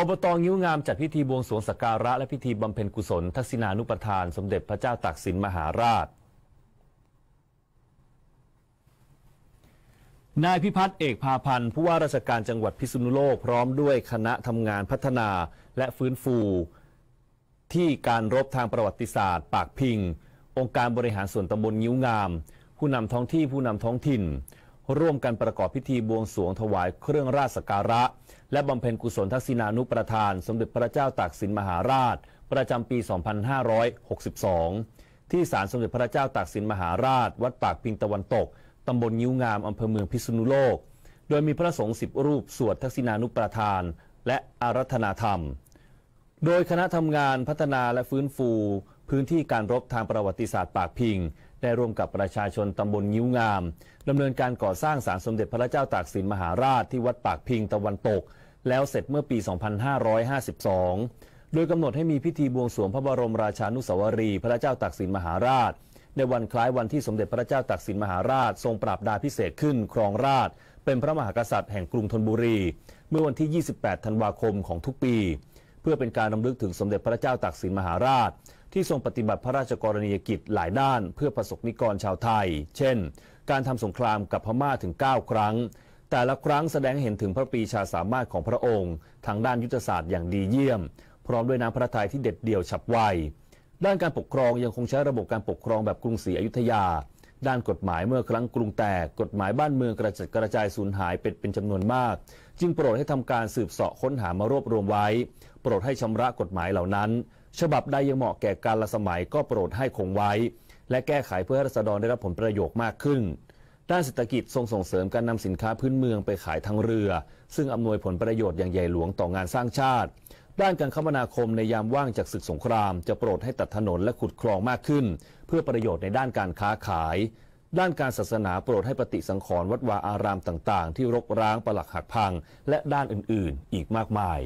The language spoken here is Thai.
อบตงิ้วงามจัดพิธีบวงสรวงสักการะและพิธีบำเพ็ญกุศล ทักษิณานุปทาน สมเด็จพระเจ้าตากสินมหาราช นายพิพัฒน์เอกพาพันธ์ ผู้ว่าราชการจังหวัดพิษณุโลกพร้อมด้วยคณะทำงานพัฒนาและฟื้นฟู ที่การรบทางประวัติศาสตร์ปากพิงองค์การบริหารส่วนตำบลงิ้วงาม ผู้นำท้องที่ผู้นำท้องถิ่นร่วมกันประกอบพิธีบวงสรวงถวายเครื่องราชสักการะ และบำเพ็ญกุศล ทักษิณานุประทาน สมเด็จพระเจ้า ตากสินมหาราช ประจำปี 2562 ที่ศาลสมเด็จพระเจ้า ตากสินมหาราช วัดปากพิงตะวันตกตำบลนิ้วงามอำเภอเมืองพิษณุโลก โดยมีพระสงฆ์สิบรูปสวด ทักษิณานุประทานและอารัธนาธรรม โดยคณะทำงานพัฒนาและฟื้นฟูพื้นที่การรบทางประวัติศาสตร์ปากพิงได้ร่วมกับประชาชนตำบลงิ้วงามดำเนินการก่อสร้างศาลสมเด็จพระเจ้าตากสินมหาราชที่วัดปากพิงตะวันตก แล้วเสร็จเมื่อปี 2552 โดยกำหนดให้มีพิธีบวงสรวงพระบรมราชานุสาวรีพระเจ้าตากสินมหาราชในวันคล้ายวันที่สมเด็จพระเจ้าตากสินมหาราช ทรงปราบดาพิเศษขึ้นครองราชเป็นพระมหากษัตริย์แห่งกรุงธนบุรี เมื่อวันที่ 28 ธันวาคมของทุกปีพื่อเป็นการรำลึกถึงสมเด็จพระเจ้าตากสินมหาราช ที่ทรงปฏิบัติพระราชกรณียกิจหลายด้านเพื่อประสบนิกรชาวไทย เช่น การทำสงครามกับพม่าถึง 9 ครั้ง แต่ละครั้งแสดงเห็นถึงพระปีชาสามารถของพระองค์ทางด้านยุทธศาสตร์อย่างดีเยี่ยม พร้อมด้วยน้ำพระทัยที่เด็ดเดี่ยวฉับไวด้านการปกครองยังคงใช้ระบบการปกครองแบบกรุงศรีอยุธยาด้านกฎหมายเมื่อครั้งกรุงแตกกฎหมายบ้านเมืองกระจัดกระจายสูญหายเป็นเป็นจำนวนมาก จึงโปรดให้ทำการสืบเสาะค้นหามารวบรวมไว้ โปรดให้ชำระกฎหมายเหล่านั้น ฉบับใดยังเหมาะแก่การละสมัยก็โปรดให้คงไว้ และแก้ไขเพื่อให้รัศดรได้รับผลประโยชน์มากขึ้น ด้านเศรษฐกิจทรงส่งเสริมการนำสินค้าพื้นเมืองไปขายทางเรือ ซึ่งอำนวยผลประโยชน์อย่างใหญ่หลวงต่องานสร้างชาติด้านการคมนาคมในยามว่างจากศึกสงคราม จะโปรดให้ตัดถนนและขุดคลองมากขึ้น เพื่อประโยชน์ในด้านการค้าขาย ด้านการศาสนาโปรดให้ปฏิสังขรณ์วัดวาอารามต่างๆ ที่รกร้างประหลักหักพัง และด้านอื่นๆ อีกมากมาย